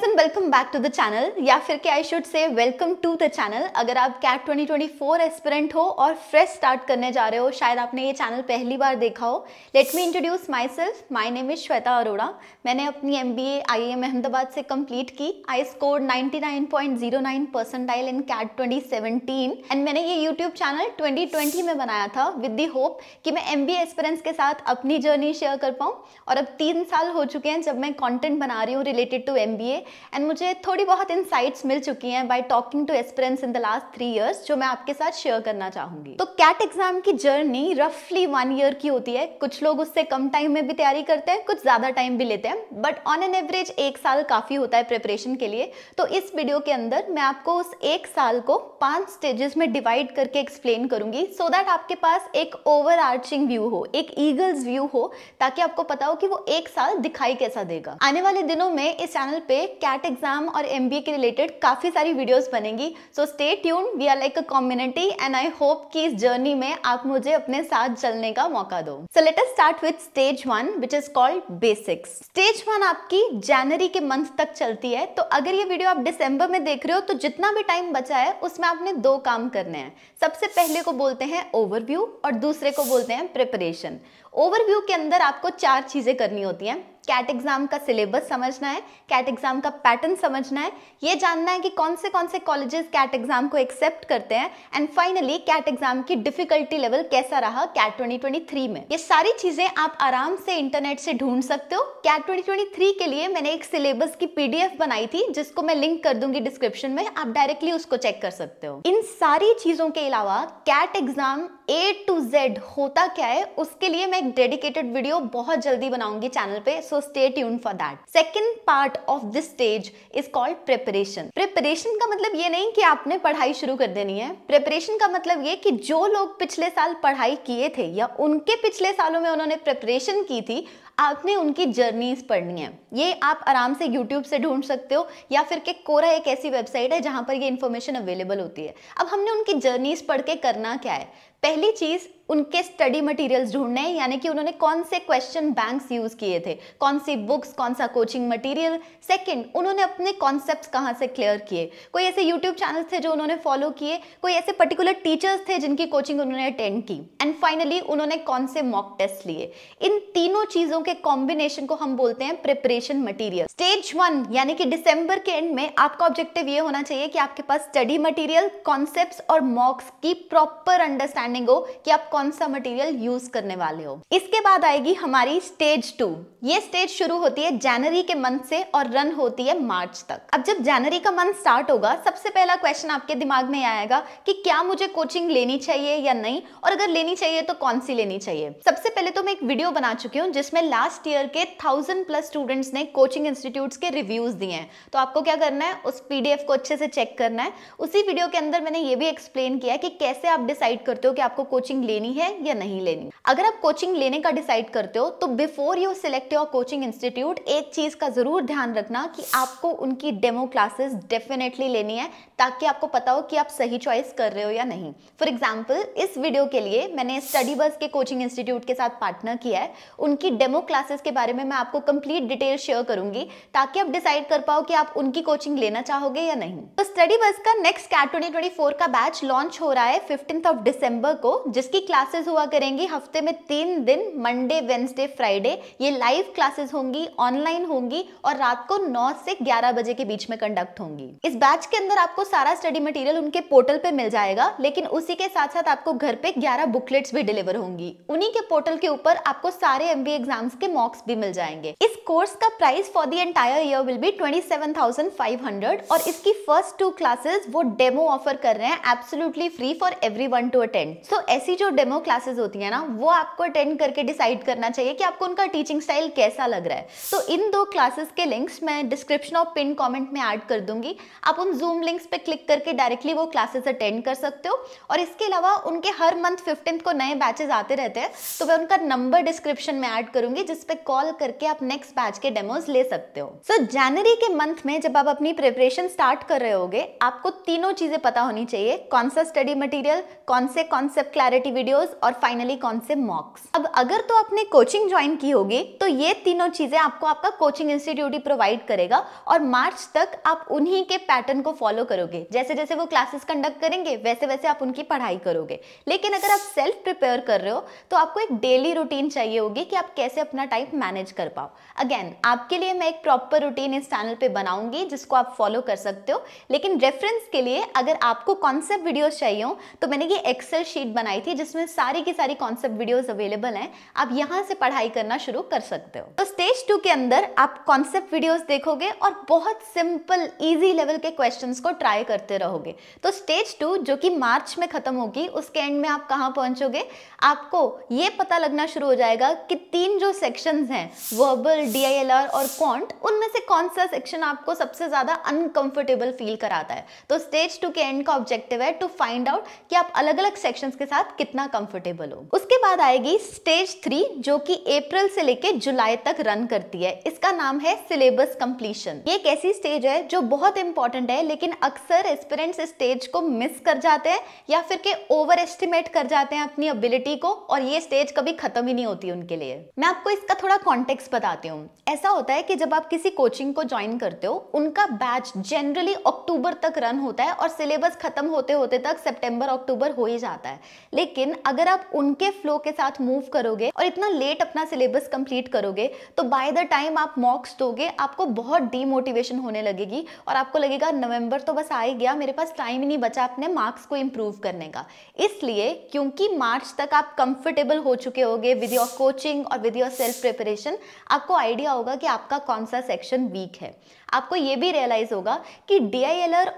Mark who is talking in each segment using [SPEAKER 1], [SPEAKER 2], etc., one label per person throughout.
[SPEAKER 1] guys in welcome back to the channel या फिर के I should say welcome to the channel अगर आप कैट 2024 एस्पिरेंट हो और फ्रेश स्टार्ट करने जा रहे हो शायद आपने ये चैनल पहली बार देखा हो let me introduce myself my name is Shweta Arora मैंने अपनी M B A I M Ahmedabad से कम्प्लीट की I score 99.09 percentile in CAT 2017 and मैंने ये यूट्यूब चैनल 2020 में बनाया था विद दी होप कि मैं एम बी एस्पिरेंट्स के साथ अपनी जर्नी शेयर कर पाऊँ और अब तीन साल हो चुके हैं जब मैं कॉन्टेंट बना रही हूँ related to M B A and मुझे थोड़ी बहुत इनसाइट्स मिल चुकी हैं by talking to experience in the last three years जो मैं आपके साथ शेयर करना चाहूंगी तो कैट एग्जाम की जर्नी रफली वन ईयर की होती है कुछ लोग उससे कम टाइम में भी तैयारी करते हैं कुछ ज्यादा टाइम भी लेते हैं बट ऑन एन एवरेज एक साल काफी होता है प्रिपरेशन के लिए तो इस वीडियो के अंदर मैं आपको उस एक साल को पांच स्टेजेस में डिवाइड करके एक्सप्लेन करूंगी सो so दैट आपके पास एक ओवर आर्चिंग व्यू हो एक ईगल्स व्यू हो ताकि आपको पता हो कि वो एक साल दिखाई कैसा देगा आने वाले दिनों में इस चैनल पे कैट कैट एग्जाम और एम के रिलेटेड काफ़ी सारी वीडियोस बनेंगी so stay tune we are like a community and I hope कि इस जर्नी में आप मुझे अपने साथ चलने का मौका दो so let us start with stage one which is called basics stage one आपकी जनवरी के मंथ तक चलती है तो अगर ये वीडियो आप दिसंबर में देख रहे हो तो जितना भी टाइम बचा है उसमें आपने दो काम करने हैं सबसे पहले को बोलते हैं ओवरव्यू और दूसरे को बोलते हैं प्रिपरेशन ओवरव्यू के अंदर आपको चार चीज़ें करनी होती हैं कैट एग्जाम का सिलेबस समझना है कैट एग्जाम का पैटर्न समझना है ये जानना है कि कौन से कौन से कॉलेजेस कैट एग्जाम को एक्सेप्ट करते हैं एंड फाइनली कैट एग्जाम की डिफिकल्टी लेवल कैसा रहा कैट 2023 में ये सारी चीजें आप आराम से इंटरनेट से ढूंढ सकते हो कैट ट्वेंटी के लिए मैंने एक सिलेबस की पीडीएफ बनाई थी जिसको मैं लिंक कर दूंगी डिस्क्रिप्शन में आप डायरेक्टली उसको चेक कर सकते हो इन सारी चीजों के अलावा CAT exam A to Z होता क्या है उसके लिए मैं एक डेडिकेटेड वीडियो बहुत जल्दी बनाऊंगी चैनल पे so stay tune for that second part of this stage is called preparation preparation का मतलब ये नहीं कि आपने पढ़ाई शुरू कर देनी है प्रिपरेशन का मतलब ये कि जो लोग पिछले साल पढ़ाई किए थे या उनके पिछले सालों में उन्होंने प्रिपरेशन की थी आपने उनकी जर्नीज पढ़नी है ये आप आराम से यूट्यूब से ढूंढ सकते हो या फिर के कोरा एक ऐसी वेबसाइट है जहाँ पर ये इन्फॉर्मेशन अवेलेबल होती है अब हमने उनकी जर्नीज पढ़ के करना क्या है पहली चीज उनके स्टडी मटेरियल्स ढूंढने हैं यानी कि उन्होंने कौन से क्वेश्चन बैंक्स यूज किए थे कौन सी बुक्स कौन सा कोचिंग मटेरियल सेकंड उन्होंने अपने कॉन्सेप्ट कहाँ से क्लियर किए कोई ऐसे यूट्यूब चैनल थे जो उन्होंने फॉलो किए कोई ऐसे पर्टिकुलर टीचर्स थे जिनकी कोचिंग उन्होंने अटेंड की एंड फाइनली उन्होंने कौन से मॉक टेस्ट लिए इन तीनों चीजों के कॉम्बिनेशन को हम बोलते हैं प्रिपरेशन मटीरियल स्टेज वन यानी कि डिसम्बर के एंड में आपका ऑब्जेक्टिव ये होना चाहिए कि आपके पास स्टडी मटीरियल कॉन्सेप्ट और मॉक्स की प्रॉपर अंडरस्टैंड अंडरस्टैंडिंग हो कि आप कौन सा मटेरियल यूज करने वाले हो इसके बाद आएगी हमारी स्टेज टू ये स्टेज शुरू होती है जनवरी के मंथ से और रन होती है मार्च तक अब जब जनवरी का मंथ स्टार्ट होगा सबसे पहला क्वेश्चन आपके दिमाग में आएगा कि क्या मुझे कोचिंग लेनी चाहिए या नहीं और अगर लेनी चाहिए तो कौन सी लेनी चाहिए सबसे पहले तो मैं एक वीडियो बना चुकी हूँ जिसमें लास्ट ईयर के थाउजेंड प्लस स्टूडेंट्स ने कोचिंग इंस्टीट्यूट के रिव्यूज दिए हैं तो आपको क्या करना है उस पीडीएफ को अच्छे से चेक करना है उसी वीडियो के अंदर मैंने ये भी एक्सप्लेन किया कि कैसे आप डिसाइड करते हो कि आपको कोचिंग लेनी है या नहीं लेनी अगर आप कोचिंग लेने का डिसाइड करते हो तो before you select your coaching institute एक चीज का जरूर ध्यान रखना कि आपको उनकी डेमो क्लासेस डेफिनेटली लेनी है ताकि आपको पता हो कि आप सही चॉइस कर रहे हो या नहीं फॉर एग्जाम्पल इस वीडियो के लिए मैंने स्टडी बस के कोचिंग इंस्टीट्यूट के साथ पार्टनर किया है उनकी डेमो क्लासेस के बारे में मैं आपको कंप्लीट डिटेल शेयर करूंगी ताकि आप डिसाइड कर पाओ कि आप उनकी कोचिंग लेना चाहोगे या नहीं तो स्टडी बस का नेक्स्ट कैट ट्वेंटी का बैच लॉन्च हो रहा है फिफ्टींथ ऑफ डिसंबर नवंबर को जिसकी क्लासेस हुआ करेंगी हफ्ते में तीन दिन मंडे वेंसडे फ्राइडे ये लाइव क्लासेस होंगी ऑनलाइन होंगी और रात को 9 से 11 बजे के बीच में कंडक्ट होंगी इस बैच के अंदर आपको सारा स्टडी मटेरियल उनके पोर्टल पे मिल जाएगा लेकिन उसी के साथ साथ आपको घर पे ग्यारह बुकलेट्स भी डिलीवर होंगी उन्हीं के पोर्टल के ऊपर आपको सारे एम एग्जाम्स के मॉक्स भी मिल जाएंगे इस कोर्स का price for the entire year will be twenty और इसकी फर्स्ट टू क्लासेस वो डेमो ऑफर कर रहे हैं absolutely free for every one to attend so so, ऐसी जो डेमो क्लासेस होती है ना वो आपको अटेंड करके डिसाइड करना चाहिए कि आपको उनका टीचिंग स्टाइल कैसा लग रहा है तो so, इन दो क्लासेस के लिंक्स मैं डिस्क्रिप्शन और पिन कमेंट में ऐड कर दूंगी आप उन जूम लिंक्स पे क्लिक करके डायरेक्टली वो क्लासेस अटेंड कर सकते हो और इसके अलावा उनके हर मंथ फिफ्टींथ को नए बैचेज आते रहते हैं तो मैं उनका नंबर डिस्क्रिप्शन में ऐड करूंगी जिसपे कॉल करके आप नेक्स्ट बैच के डेमोज ले सकते हो सो so, जनवरी के मंथ में जब आप अपनी प्रिपरेशन स्टार्ट कर रहे होगे आपको तीनों चीजें पता होनी चाहिए कौन सा स्टडी मटेरियल कौन से कौन कॉन्सेप्ट क्लैरिटी वीडियोस और फाइनली कॉन्सेप्ट मॉक्स अब अगर तो आपने कोचिंग ज्वाइन की होगी तो ये तीनों चीजें आपको आपका कोचिंग इंस्टीट्यूट ही प्रोवाइड करेगा और मार्च तक आप उन्हीं के पैटर्न को फॉलो करोगे जैसे जैसे वो क्लासेस कंडक्ट करेंगे वैसे वैसे आप उनकी पढ़ाई करोगे लेकिन अगर आप सेल्फ प्रिपेयर कर रहे हो तो आपको एक डेली रूटीन चाहिए होगी कि आप कैसे अपना टाइम मैनेज कर पाओ अगेन आपके लिए मैं एक प्रॉपर रूटीन इस चैनल पर बनाऊंगी जिसको आप फॉलो कर सकते हो लेकिन रेफरेंस के लिए अगर आपको कॉन्सेप्ट वीडियोस चाहिए हो तो मैंने ये एक्सेल शीट शीट बनाई थी जिसमें सारी की सारी कॉन्सेप्ट वीडियोस अवेलेबल हैं आप यहाँ से पढ़ाई करना शुरू कर सकते हो तो स्टेज टू के अंदर आप कॉन्सेप्ट वीडियोस देखोगे और बहुत सिंपल इजी लेवल के क्वेश्चन को ट्राई करते रहोगे तो स्टेज टू जो कि मार्च में खत्म होगी उसके एंड में आप कहाँ पहुंचोगे आपको ये पता लगना शुरू हो जाएगा कि तीन जो सेक्शन हैं वर्बल डी और क्वांट उनमें से कौन सा सेक्शन आपको सबसे ज़्यादा अनकंफर्टेबल फील कराता है तो स्टेज टू के एंड का ऑब्जेक्टिव है टू फाइंड आउट कि आप अलग अलग सेक्शन रिस्ट्रिक्शंस के साथ कितना कंफर्टेबल हो उसके बाद आएगी स्टेज थ्री जो कि अप्रैल से लेकर जुलाई तक रन करती है इसका नाम है सिलेबस कंप्लीशन ये एक ऐसी स्टेज है जो बहुत इंपॉर्टेंट है लेकिन अक्सर एस्पिरेंट्स स्टेज को मिस कर जाते हैं या फिर के ओवर एस्टिमेट कर जाते हैं अपनी अबिलिटी को और ये स्टेज कभी खत्म ही नहीं होती उनके लिए मैं आपको इसका थोड़ा कॉन्टेक्स बताती हूँ ऐसा होता है कि जब आप किसी कोचिंग को ज्वाइन करते हो उनका बैच जनरली अक्टूबर तक रन होता है और सिलेबस खत्म होते होते तक सेप्टेम्बर अक्टूबर हो ही जाता है जाता है लेकिन अगर आप उनके फ्लो के साथ मूव करोगे और इतना लेट अपना सिलेबस कंप्लीट करोगे तो बाय द टाइम आप मॉक्स दोगे आपको बहुत डीमोटिवेशन होने लगेगी और आपको लगेगा नवंबर तो बस आ गया मेरे पास टाइम ही नहीं बचा अपने मार्क्स को इम्प्रूव करने का इसलिए क्योंकि मार्च तक आप कंफर्टेबल हो चुके होगे विद योर कोचिंग और विद योर सेल्फ प्रिपरेशन आपको आइडिया होगा कि आपका कौन सा सेक्शन वीक है आपको ये भी रियलाइज़ होगा कि डी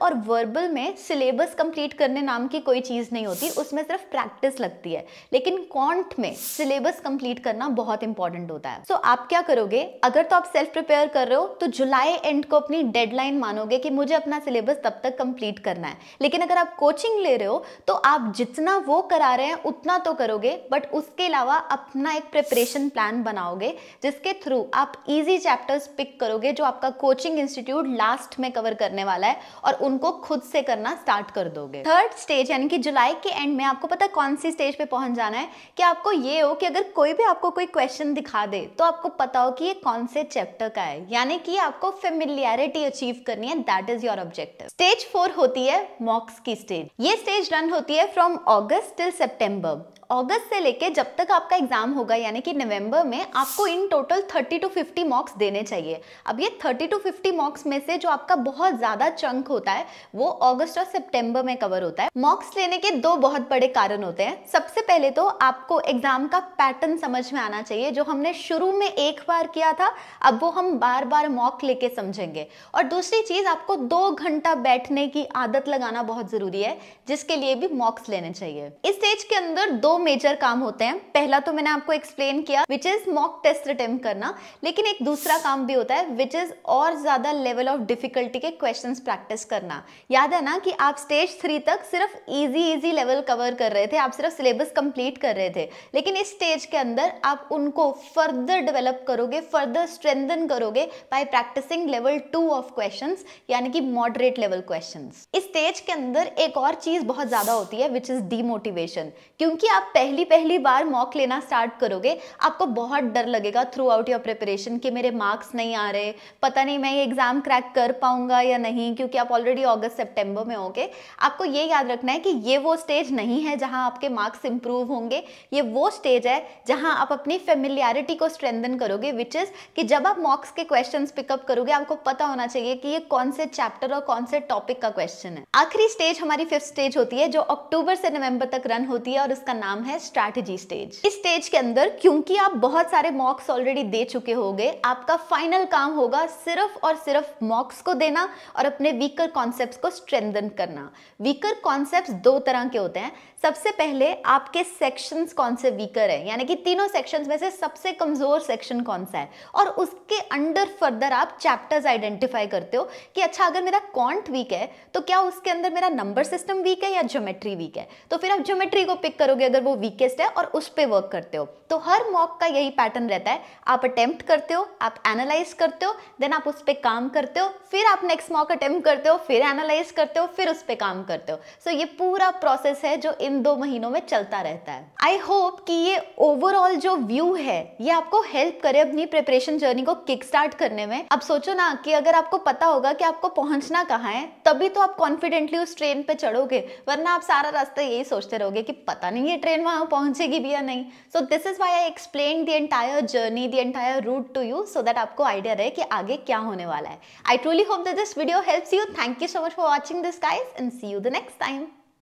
[SPEAKER 1] और वर्बल में सिलेबस कंप्लीट करने नाम की कोई चीज़ नहीं होती उसमें सिर्फ प्रैक्टिस लगती है लेकिन कॉन्ट में सिलेबस कंप्लीट करना बहुत इंपॉर्टेंट होता है सो so, आप क्या करोगे अगर तो आप सेल्फ प्रिपेयर कर रहे हो तो जुलाई एंड को अपनी डेडलाइन मानोगे कि मुझे अपना सिलेबस तब तक कंप्लीट करना है लेकिन अगर आप कोचिंग ले रहे हो तो आप जितना वो करा रहे हैं उतना तो करोगे बट उसके अलावा अपना एक प्रिपरेशन प्लान बनाओगे जिसके थ्रू आप इजी चैप्टर्स पिक करोगे जो आपका कोचिंग इंस्टीट्यूट लास्ट में कवर करने वाला है और उनको खुद से करना स्टार्ट कर दोगे थर्ड स्टेज यानी कि जुलाई के एंड में आपको पता कौन सी स्टेज पे पहुंच जाना है कि आपको ये हो कि अगर कोई भी आपको कोई क्वेश्चन दिखा दे तो आपको पता हो कि ये कौन से चैप्टर का है यानी कि आपको फेमिलियरिटी अचीव करनी है that is your objective stage four होती है मॉक्स की स्टेज ये स्टेज रन होती है फ्रॉम ऑगस्ट टिल सेप्टेम्बर अगस्त से लेके जब तक आपका एग्जाम होगा यानी कि नवंबर में आपको इन टोटल 30 टू 50 मॉक्स देने चाहिए अब ये 30 टू 50 मॉक्स में से जो आपका बहुत ज्यादा चंक होता है वो अगस्त और सितंबर में कवर होता है मॉक्स लेने के दो बहुत बड़े कारण होते हैं सबसे पहले तो आपको एग्जाम का पैटर्न समझ में आना चाहिए जो हमने शुरू में एक बार किया था अब वो हम बार बार मॉक लेके समझेंगे और दूसरी चीज आपको दो घंटा बैठने की आदत लगाना बहुत जरूरी है जिसके लिए भी मॉक्स लेने चाहिए इस स्टेज के अंदर दो मेजर काम होते हैं पहला तो मैंने आपको एक्सप्लेन किया which is mock test attempt करना लेकिन एक दूसरा काम भी होता है विच इज और ज्यादा लेवल ऑफ डिफिकल्टी के क्वेश्चन प्रैक्टिस करना याद है ना कि आप स्टेज थ्री तक सिर्फ ईजी ईजी लेवल कवर कर रहे थे आप सिर्फ सिलेबस कंप्लीट कर रहे थे लेकिन इस स्टेज के अंदर आप उनको फर्दर डेवलप करोगे फर्दर स्ट्रेंथन करोगे by practicing level two of question यानी कि मॉडरेट लेवल क्वेश्चन इस स्टेज के अंदर एक और चीज बहुत ज्यादा होती है विच इज डीमोटिवेशन क्योंकि आप पहली पहली बार मॉक लेना स्टार्ट करोगे आपको बहुत डर लगेगा थ्रू आउट योर प्रिपरेशन कि मेरे मार्क्स नहीं आ रहे पता नहीं मैं ये एग्ज़ाम क्रैक कर पाऊंगा या नहीं क्योंकि आप ऑलरेडी अगस्त सेप्टेम्बर में होंगे आपको ये याद रखना है कि ये वो स्टेज नहीं है जहाँ आपके मार्क्स इंप्रूव होंगे ये वो स्टेज है जहाँ आप अपनी फेमिलियरिटी को स्ट्रेंथन करोगे विच इज़ कि जब आप मॉक्स के क्वेश्चन पिकअप करोगे आपको पता होना चाहिए कि ये कौन से चैप्टर और कौन से टॉपिक का क्वेश्चन है आखिरी स्टेज हमारी फिफ्थ स्टेज होती है जो अक्टूबर से नवंबर तक रन होती है और इसका नाम नाम है स्ट्रैटेजी स्टेज इस स्टेज के अंदर क्योंकि आप बहुत सारे मॉक्स ऑलरेडी दे चुके होंगे आपका फाइनल काम होगा सिर्फ और सिर्फ मॉक्स को देना और अपने वीकर कॉन्सेप्ट को स्ट्रेंथन करना वीकर कॉन्सेप्ट दो तरह के होते हैं सबसे पहले आपके सेक्शंस कौन से वीकर हैं यानी कि तीनों सेक्शंस में से सबसे कमज़ोर सेक्शन कौन सा है और उसके अंडर फर्दर आप चैप्टर्स आइडेंटिफाई करते हो कि अच्छा अगर मेरा कॉन्ट वीक है तो क्या उसके अंदर मेरा नंबर सिस्टम वीक है या ज्योमेट्री वीक है तो फिर आप ज्योमेट्री को पिक करोगे अगर वो वीकेस्ट है और उस पर वर्क करते हो तो हर मॉक का यही पैटर्न रहता है आप अटेम्प्ट करते हो आप एनालाइज करते हो देन आप उस पर काम करते हो फिर आप नेक्स्ट मॉक अटेम्प्ट करते हो फिर एनालाइज करते हो फिर उस पर काम करते हो सो so ये पूरा प्रोसेस है जो इन दो महीनों में चलता रहता है आई होप कि ये ओवरऑल जो व्यू है ये आपको हेल्प करे अपनी प्रिपरेशन जर्नी को किक स्टार्ट करने में अब सोचो ना कि अगर आपको पता होगा कि आपको पहुंचना कहाँ है तभी तो आप कॉन्फिडेंटली उस ट्रेन पे चढ़ोगे वरना आप सारा रास्ता यही सोचते रहोगे कि पता नहीं ये ट्रेन वहां पहुंचेगी भी या नहीं so this is why I explain the entire journey the entire route to you so that आपको आइडिया रहे कि आगे क्या होने वाला है I truly hope that this video helps you thank you so much for watching this guys and see you the next time